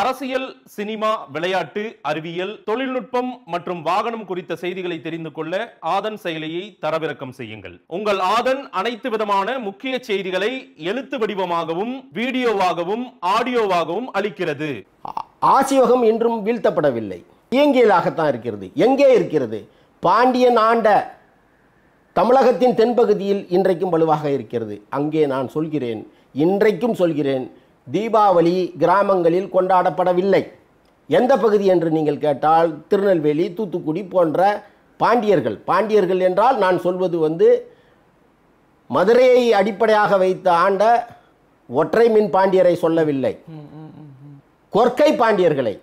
அரசியல் சினிமா விளையாட்டு அறிவியல் தொழில்நுட்பம் மற்றும் வாகனம் குறித்த செய்திகளை தெரிந்து கொள்ள ஆதன் செயலியை தரவிறக்கம் செய்யுங்கள் உங்கள் ஆதன் அனைத்து விதமான முக்கிய செய்திகளை எழுத்து வடிவமாகவும் வீடியோவாகவும் ஆடியோவாகவும் அளிக்கிறது ஆசிவகம் இன்றும் வீழ்த்தப்படவில்லை இயங்கியலாகத்தான் இருக்கிறது எங்கே இருக்கிறது பாண்டியன் ஆண்ட தமிழகத்தின் தென்பகுதியில் இன்றைக்கும் வலுவாக இருக்கிறது அங்கே நான் சொல்கிறேன் இன்றைக்கும் சொல்கிறேன் தீபாவளி கிராமங்களில் கொண்டாடப்படவில்லை எந்த பகுதி என்று நீங்கள் கேட்டால் திருநெல்வேலி தூத்துக்குடி போன்ற பாண்டியர்கள் பாண்டியர்கள் என்றால் நான் சொல்வது வந்து மதுரையை அடிப்படையாக வைத்து ஆண்ட ஒற்றை மின் பாண்டியரை சொல்லவில்லை கொற்கை பாண்டியர்களை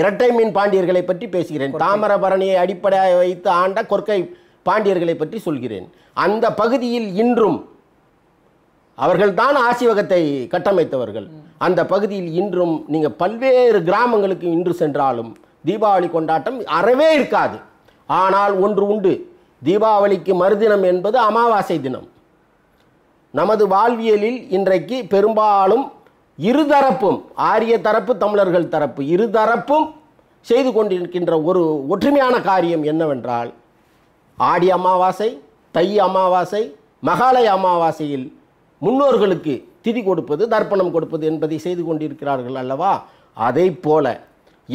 இரட்டை மின் பாண்டியர்களை பற்றி பேசுகிறேன் தாமிரபரணியை அடிப்படையாக வைத்து ஆண்ட கொற்கை பாண்டியர்களை பற்றி சொல்கிறேன் அந்த பகுதியில் இன்றும் அவர்கள்தான் ஆசிவகத்தை கட்டமைத்தவர்கள் அந்த பகுதியில் இன்றும் நீங்கள் பல்வேறு கிராமங்களுக்கு இன்று சென்றாலும் தீபாவளி கொண்டாட்டம் அறவே இருக்காது ஆனால் ஒன்று உண்டு தீபாவளிக்கு மறுதினம் என்பது அமாவாசை தினம் நமது வாழ்வியலில் இன்றைக்கு பெரும்பாலும் இருதரப்பும் ஆரிய தரப்பு தமிழர்கள் தரப்பு இருதரப்பும் செய்து கொண்டிருக்கின்ற ஒரு ஒற்றுமையான காரியம் என்னவென்றால் ஆடி அமாவாசை தை அமாவாசை மகாலய அமாவாசையில் முன்னோர்களுக்கு திதி கொடுப்பது தர்ப்பணம் கொடுப்பது என்பதை செய்து கொண்டிருக்கிறார்கள் அல்லவா அதை போல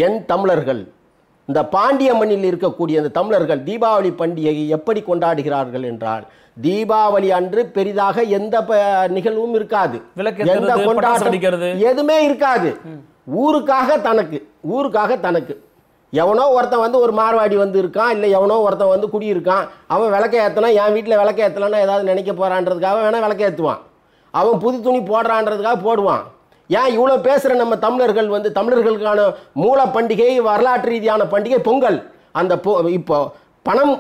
என் தமிழர்கள் இந்த பாண்டிய மண்ணில் இருக்கக்கூடிய இந்த தமிழர்கள் தீபாவளி பண்டிகையை எப்படி கொண்டாடுகிறார்கள் என்றால் தீபாவளி அன்று பெரிதாக எந்த நிகழ்வும் இருக்காது எந்த கொண்டாட்டம் எதுவுமே இருக்காது ஊருக்காக தனக்கு ஊருக்காக தனக்கு எவனோ ஒருத்தன் வந்து ஒரு மார்வாடி வந்து இருக்கான் இல்லை எவனோ ஒருத்தன் வந்து குடியிருக்கான் அவன் விளக்க ஏற்றனா என் வீட்டில் விளக்க ஏற்றலன்னா ஏதாவது நினைக்க போகிறான்றதுக்காக வேணால் விளக்க ஏற்றுவான் அவன் புது துணி போடுறான்றதுக்காக போடுவான் ஏன் இவ்வளோ பேசுகிற நம்ம தமிழர்கள் வந்து தமிழர்களுக்கான மூல பண்டிகை வரலாற்று ரீதியான பண்டிகை பொங்கல் அந்த பொ இப்போ பணம்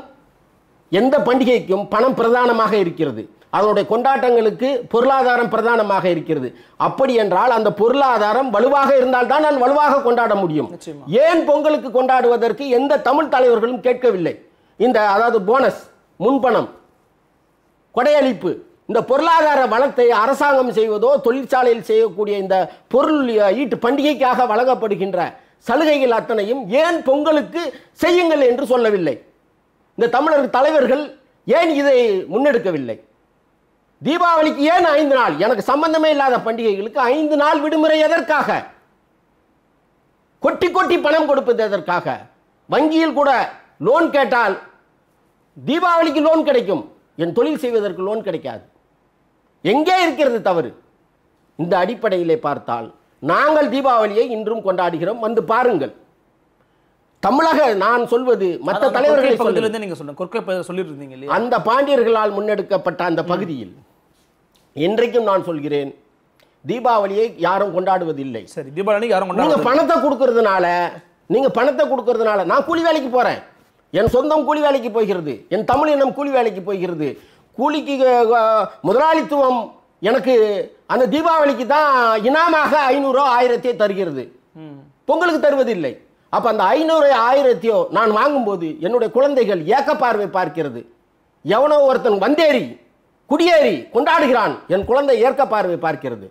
எந்த பண்டிகைக்கும் பணம் பிரதானமாக இருக்கிறது அதனுடைய கொண்டாட்டங்களுக்கு பொருளாதாரம் பிரதானமாக இருக்கிறது அப்படி என்றால் அந்த பொருளாதாரம் வலுவாக இருந்தால்தான் நான் வலுவாக கொண்டாட முடியும் ஏன் பொங்கலுக்கு கொண்டாடுவதற்கு எந்த தமிழ் தலைவர்களும் கேட்கவில்லை இந்த அதாவது போனஸ் முன்பணம் கொடையளிப்பு இந்த பொருளாதார வளத்தை அரசாங்கம் செய்வதோ தொழிற்சாலையில் செய்யக்கூடிய இந்த பொருள் ஈட்டு பண்டிகைக்காக வழங்கப்படுகின்ற சலுகைகள் அத்தனையும் ஏன் பொங்கலுக்கு செய்யுங்கள் என்று சொல்லவில்லை இந்த தமிழர் தலைவர்கள் ஏன் இதை முன்னெடுக்கவில்லை தீபாவளிக்கு ஏன் ஐந்து நாள் எனக்கு சம்பந்தமே இல்லாத பண்டிகைகளுக்கு ஐந்து நாள் விடுமுறை எதற்காக கொட்டி கொட்டி பணம் கொடுப்பது எதற்காக வங்கியில் கூட லோன் கேட்டால் தீபாவளிக்கு லோன் கிடைக்கும் என் தொழில் செய்வதற்கு லோன் கிடைக்காது எங்கே இருக்கிறது தவறு இந்த அடிப்படையிலே பார்த்தால் நாங்கள் தீபாவளியை இன்றும் கொண்டாடுகிறோம் வந்து பாருங்கள் தமிழக நான் சொல்வது மற்ற தலைவர்களை அந்த பாண்டியர்களால் முன்னெடுக்கப்பட்ட அந்த பகுதியில் இன்றைக்கும் நான் சொல்கிறேன் தீபாவளியை யாரும் கொண்டாடுவதில்லை சரி தீபாவளி யாரும் நீங்க பணத்தை கொடுக்கறதுனால நீங்க பணத்தை கொடுக்கறதுனால நான் கூலி வேலைக்கு போறேன் என் சொந்தம் கூலி வேலைக்கு போகிறது என் தமிழ் இனம் கூலி வேலைக்கு போகிறது கூலிக்கு முதலாளித்துவம் எனக்கு அந்த தீபாவளிக்கு தான் இனாமாக ஐநூறோ ஆயிரத்தையோ தருகிறது பொங்கலுக்கு தருவதில்லை அப்போ அந்த ஐநூறு ஆயிரத்தையோ நான் வாங்கும்போது என்னுடைய குழந்தைகள் ஏக்க பார்வை பார்க்கிறது எவனோ ஒருத்தன் வந்தேறி குடியேறி கொண்டாடுகிறான் என் குழந்தை ஏற்க பார்வை பார்க்கிறது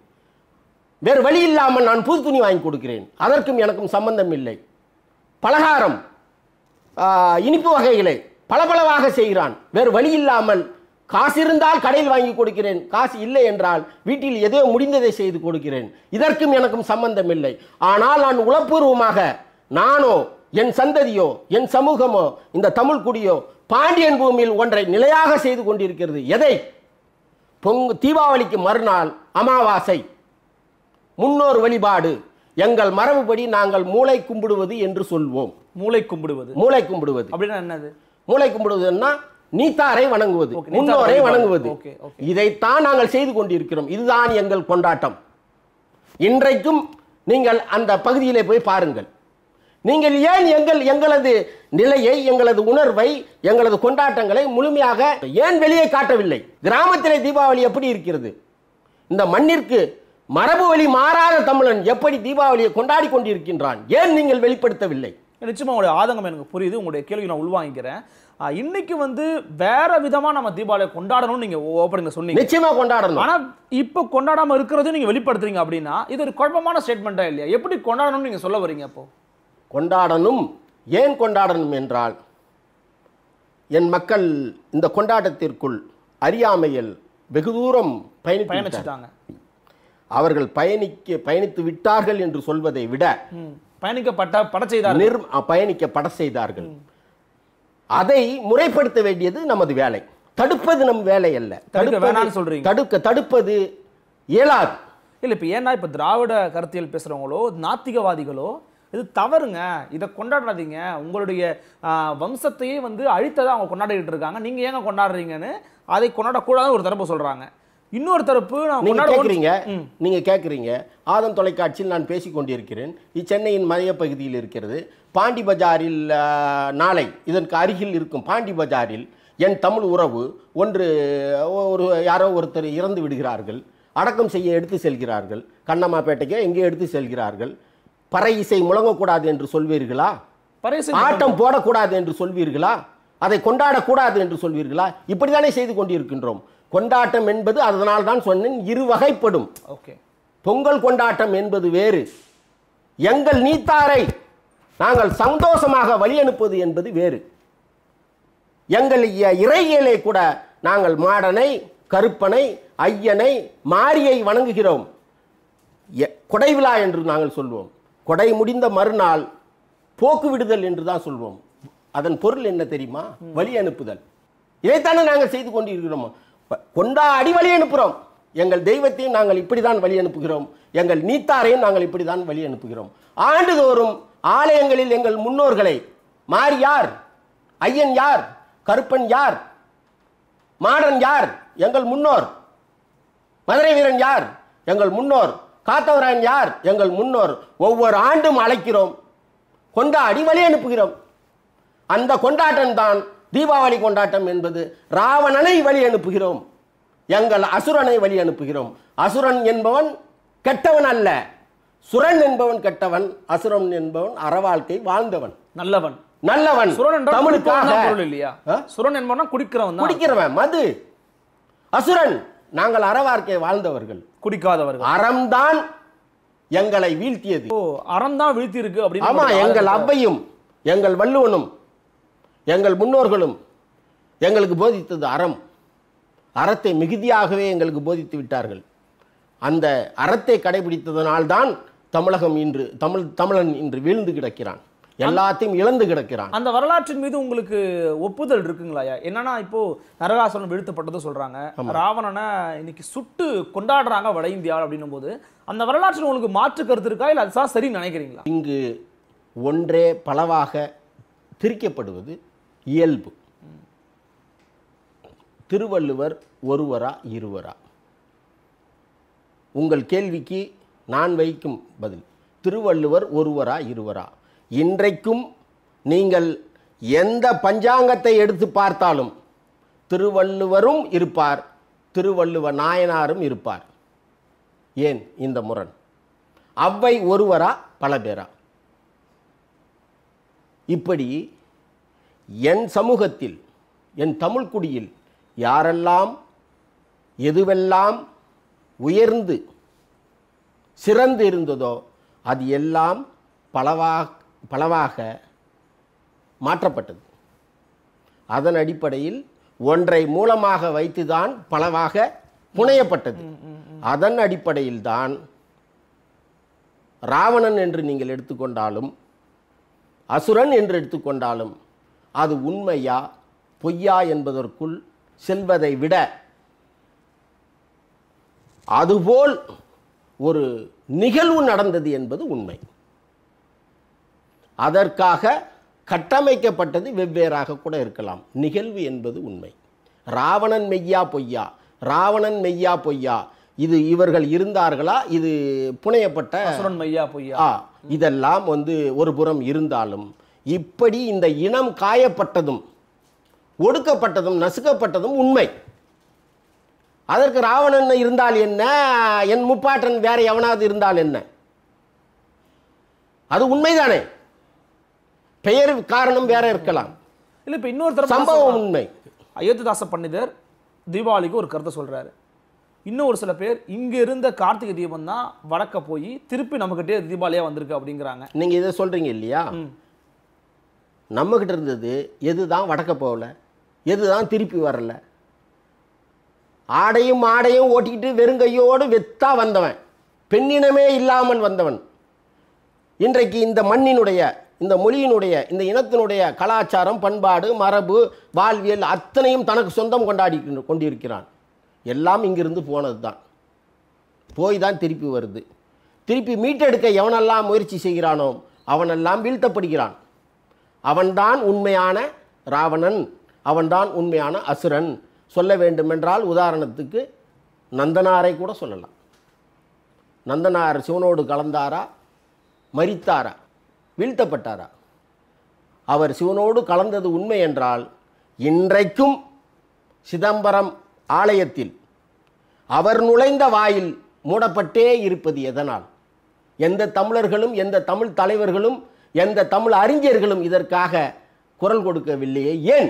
வேறு வழி இல்லாமல் நான் புது துணி வாங்கி கொடுக்கிறேன் அதற்கும் எனக்கும் சம்பந்தம் இல்லை பலகாரம் இனிப்பு வகைகளை பளபளவாக செய்கிறான் வேறு வழி இல்லாமல் காசு இருந்தால் கடையில் வாங்கி கொடுக்கிறேன் காசு இல்லை என்றால் வீட்டில் எதையோ முடிந்ததை செய்து கொடுக்கிறேன் இதற்கும் எனக்கும் சம்பந்தம் இல்லை ஆனால் நான் உளப்பூர்வமாக நானோ என் சந்ததியோ என் சமூகமோ இந்த தமிழ் குடியோ பாண்டியன் பூமியில் ஒன்றை நிலையாக செய்து கொண்டிருக்கிறது எதை பொங்கு தீபாவளிக்கு மறுநாள் அமாவாசை முன்னோர் வழிபாடு எங்கள் மரபுபடி நாங்கள் மூளை கும்பிடுவது என்று சொல்வோம் மூளை கும்பிடுவது மூளை கும்பிடுவது அப்படின்னா என்னது மூளை கும்பிடுவதுன்னா நீத்தாரை வணங்குவது முன்னோரை வணங்குவது இதைத்தான் நாங்கள் செய்து கொண்டிருக்கிறோம் இதுதான் எங்கள் கொண்டாட்டம் இன்றைக்கும் நீங்கள் அந்த பகுதியிலே போய் பாருங்கள் நீங்கள் ஏன் எங்கள் எங்களது நிலையை எங்களது உணர்வை எங்களது கொண்டாட்டங்களை முழுமையாக ஏன் வெளியே காட்டவில்லை கிராமத்திலே தீபாவளி எப்படி இருக்கிறது இந்த மண்ணிற்கு மரபு வழி மாறாத தமிழன் எப்படி தீபாவளியை கொண்டாடி கொண்டிருக்கின்றான் ஏன் நீங்கள் வெளிப்படுத்தவில்லை நிச்சயமாக உங்களுடைய ஆதங்கம் எனக்கு புரியுது உங்களுடைய கேள்வி நான் உள்வாங்கிக்கிறேன் இன்னைக்கு வந்து வேற விதமாக நம்ம தீபாவளியை கொண்டாடணும்னு நீங்க ஓப்பனிங்ல சொன்னீங்க நிச்சயமாக கொண்டாடணும் ஆனால் இப்போ கொண்டாடாமல் இருக்கிறது நீங்கள் வெளிப்படுத்துறீங்க அப்படின்னா இது ஒரு குழப்பமான ஸ்டேட்மெண்ட்டாக இல்லையா எப்படி கொண்டாடணும்னு நீங்கள் சொல்ல வரீங்க அப்போ கொண்டாடணும் ஏன் கொண்டாடணும் என்றால் என் மக்கள் இந்த கொண்டாட்டத்திற்குள் அறியாமையில் வெகு தூரம் பயணி பயணிச்சிட்டாங்க அவர்கள் பயணிக்க பயணித்து விட்டார்கள் என்று சொல்வதை விட பயணிக்கப்பட்ட பட செய்தார் நிர் பயணிக்க பட செய்தார்கள் அதை முறைப்படுத்த வேண்டியது நமது வேலை தடுப்பது நம் வேலை அல்ல தடுக்க சொல்றீங்க தடுக்க தடுப்பது இயலாது இல்லை இப்போ ஏன்னா இப்போ திராவிட கருத்தியல் பேசுகிறவங்களோ நாத்திகவாதிகளோ இது தவறுங்க இதை கொண்டாடாதீங்க உங்களுடைய வம்சத்தையே வந்து அழித்ததாக அவங்க கொண்டாடிக்கிட்டு இருக்காங்க நீங்கள் ஏங்க கொண்டாடுறீங்கன்னு அதை கொண்டாடக்கூடாதுன்னு ஒரு தரப்பு சொல்கிறாங்க இன்னொரு தரப்பு நீங்க கேட்குறீங்க நீங்க கேட்குறீங்க ஆதம் தொலைக்காட்சியில் நான் பேசி கொண்டிருக்கிறேன் இச்சென்னையின் மைய பகுதியில் இருக்கிறது பாண்டி பஜாரில் நாளை இதற்கு அருகில் இருக்கும் பாண்டி பஜாரில் என் தமிழ் உறவு ஒன்று ஒரு யாரோ ஒருத்தர் இறந்து விடுகிறார்கள் அடக்கம் செய்ய எடுத்து செல்கிறார்கள் கண்ணம்மாப்பேட்டைக்கோ எங்கே எடுத்து செல்கிறார்கள் பறை இசை முழங்கக்கூடாது என்று சொல்வீர்களா ஆட்டம் போடக்கூடாது என்று சொல்வீர்களா அதை கொண்டாடக்கூடாது என்று சொல்வீர்களா இப்படித்தானே செய்து கொண்டிருக்கின்றோம் கொண்டாட்டம் என்பது அதனால் தான் சொன்னேன் இரு வகைப்படும் ஓகே பொங்கல் கொண்டாட்டம் என்பது வேறு எங்கள் நீத்தாரை நாங்கள் சந்தோஷமாக வழி அனுப்புவது என்பது வேறு எங்கள் இறையிலே கூட நாங்கள் மாடனை கருப்பனை ஐயனை மாரியை வணங்குகிறோம் கொடை விழா என்று நாங்கள் சொல்வோம் கொடை முடிந்த மறுநாள் போக்கு விடுதல் என்று தான் சொல்வோம் அதன் பொருள் என்ன தெரியுமா வழி அனுப்புதல் இதைத்தானே நாங்கள் செய்து கொண்டிருக்கிறோம் கொண்டா அடி வழி அனுப்புகிறோம் எங்கள் தெய்வத்தையும் நாங்கள் இப்படி தான் வழி அனுப்புகிறோம் எங்கள் நீத்தாரையும் நாங்கள் இப்படி தான் வழி அனுப்புகிறோம் ஆண்டுதோறும் ஆலயங்களில் எங்கள் முன்னோர்களை மாறி யார் ஐயன் யார் கருப்பன் யார் மாடன் யார் எங்கள் முன்னோர் மதுரை வீரன் யார் எங்கள் முன்னோர் காத்தவராயன் யார் எங்கள் முன்னோர் ஒவ்வொரு ஆண்டும் அழைக்கிறோம் கொண்டாடி வழி அனுப்புகிறோம் அந்த கொண்டாட்டம் தான் தீபாவளி கொண்டாட்டம் என்பது ராவணனை வழி அனுப்புகிறோம் எங்கள் அசுரனை வழி அனுப்புகிறோம் அசுரன் என்பவன் கெட்டவன் அல்ல சுரன் என்பவன் கெட்டவன் அசுரன் என்பவன் அறவாழ்க்கை வாழ்ந்தவன் நல்லவன் நல்லவன் சுரன் தமிழுக்காக இல்லையா சுரன் என்பவன் குடிக்கிறவன் குடிக்கிறவன் மது அசுரன் நாங்கள் அறவாழ்க்கை வாழ்ந்தவர்கள் குடிக்காதவர்கள் அறம்தான் எங்களை வீழ்த்தியது அறம் தான் வீழ்த்தி இருக்கு அப்படின்னு ஆமா எங்கள் அவ்வையும் எங்கள் வள்ளுவனும் எங்கள் முன்னோர்களும் எங்களுக்கு போதித்தது அறம் அறத்தை மிகுதியாகவே எங்களுக்கு போதித்து விட்டார்கள் அந்த அறத்தை கடைபிடித்ததனால்தான் தமிழகம் இன்று தமிழ் தமிழன் இன்று வீழ்ந்து கிடக்கிறான் எல்லாத்தையும் இழந்து கிடக்கிறான் அந்த வரலாற்றின் மீது உங்களுக்கு ஒப்புதல் இருக்குங்களா என்னன்னா இப்போ நரகாசுரன் வீழ்த்தப்பட்டது சொல்றாங்க ராவணனை இன்னைக்கு சுட்டு கொண்டாடுறாங்க வட இந்தியா அப்படின்னும் போது அந்த வரலாற்றில் உங்களுக்கு மாற்று கருத்து இருக்கா இல்லை அதுதான் சரி நினைக்கிறீங்களா இங்கு ஒன்றே பலவாக பிரிக்கப்படுவது இயல்பு திருவள்ளுவர் ஒருவரா இருவரா உங்கள் கேள்விக்கு நான் வைக்கும் பதில் திருவள்ளுவர் ஒருவரா இருவரா இன்றைக்கும் நீங்கள் எந்த பஞ்சாங்கத்தை எடுத்து பார்த்தாலும் திருவள்ளுவரும் இருப்பார் திருவள்ளுவ நாயனாரும் இருப்பார் ஏன் இந்த முரண் அவ்வை ஒருவரா பல பேரா இப்படி என் சமூகத்தில் என் தமிழ்குடியில் யாரெல்லாம் எதுவெல்லாம் உயர்ந்து சிறந்து இருந்ததோ அது எல்லாம் பலவா பலவாக மாற்றப்பட்டது அதன் அடிப்படையில் ஒன்றை மூலமாக வைத்துதான் பலவாக புனையப்பட்டது அதன் அடிப்படையில் தான் ராவணன் என்று நீங்கள் எடுத்துக்கொண்டாலும் அசுரன் என்று எடுத்துக்கொண்டாலும் அது உண்மையா பொய்யா என்பதற்குள் செல்வதை விட அதுபோல் ஒரு நிகழ்வு நடந்தது என்பது உண்மை அதற்காக கட்டமைக்கப்பட்டது வெவ்வேறாக கூட இருக்கலாம் நிகழ்வு என்பது உண்மை ராவணன் மெய்யா பொய்யா ராவணன் மெய்யா பொய்யா இது இவர்கள் இருந்தார்களா இது புனையப்பட்ட மெய்யா பொய்யா இதெல்லாம் வந்து ஒரு புறம் இருந்தாலும் இப்படி இந்த இனம் காயப்பட்டதும் ஒடுக்கப்பட்டதும் நசுக்கப்பட்டதும் உண்மை அதற்கு ராவணன் இருந்தால் என்ன என் முப்பாட்டன் வேற எவனாவது இருந்தால் என்ன அது உண்மைதானே பெயர் காரணம் வேற இருக்கலாம் இல்லை இப்போ இன்னொரு சம்பவம் உண்மை அயோத்திதாச பண்டிதர் தீபாவளிக்கு ஒரு கருத்தை சொல்கிறாரு இன்னும் ஒரு சில பேர் இங்கே இருந்த கார்த்திகை தீபம் தான் வடக்க போய் திருப்பி நம்மக்கிட்டே தீபாவளியாக வந்திருக்கு அப்படிங்கிறாங்க நீங்கள் இதை சொல்கிறீங்க இல்லையா நம்மக்கிட்ட இருந்தது எது தான் வடக்க போகலை எது தான் திருப்பி வரல ஆடையும் ஆடையும் ஓட்டிக்கிட்டு வெறுங்கையோடு வெத்தா வந்தவன் பெண்ணினமே இல்லாமல் வந்தவன் இன்றைக்கு இந்த மண்ணினுடைய இந்த மொழியினுடைய இந்த இனத்தினுடைய கலாச்சாரம் பண்பாடு மரபு வாழ்வியல் அத்தனையும் தனக்கு சொந்தம் கொண்டாடி கொண்டிருக்கிறான் எல்லாம் இங்கிருந்து போனது தான் போய் தான் திருப்பி வருது திருப்பி மீட்டெடுக்க எவனெல்லாம் முயற்சி செய்கிறானோ அவனெல்லாம் வீழ்த்தப்படுகிறான் அவன்தான் உண்மையான ராவணன் அவன்தான் உண்மையான அசுரன் சொல்ல வேண்டுமென்றால் உதாரணத்துக்கு நந்தனாரை கூட சொல்லலாம் நந்தனார் சிவனோடு கலந்தாரா மறித்தாரா வீழ்த்தப்பட்டாரா அவர் சிவனோடு கலந்தது உண்மை என்றால் இன்றைக்கும் சிதம்பரம் ஆலயத்தில் அவர் நுழைந்த வாயில் மூடப்பட்டே இருப்பது எதனால் எந்த தமிழர்களும் எந்த தமிழ் தலைவர்களும் எந்த தமிழ் அறிஞர்களும் இதற்காக குரல் கொடுக்கவில்லையே ஏன்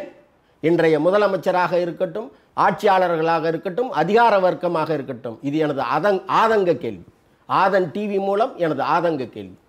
இன்றைய முதலமைச்சராக இருக்கட்டும் ஆட்சியாளர்களாக இருக்கட்டும் அதிகார வர்க்கமாக இருக்கட்டும் இது எனது அதங் ஆதங்க கேள்வி ஆதன் டிவி மூலம் எனது ஆதங்க கேள்வி